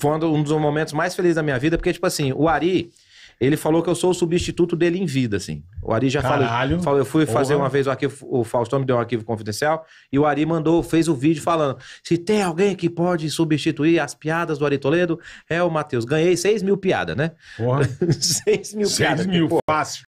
foi um dos momentos mais felizes da minha vida, porque, tipo assim, o Ari, ele falou que eu sou o substituto dele em vida, assim. O Ari já Caralho, falou, Eu fui fazer uma vez o arquivo, o Faustão me deu um arquivo confidencial, e o Ari mandou, fez o um vídeo falando: se tem alguém que pode substituir as piadas do Ari Toledo, é o Matheus. Ganhei 6 mil piadas, né? Porra. 6 mil 6 piadas. 6 mil, que, fácil.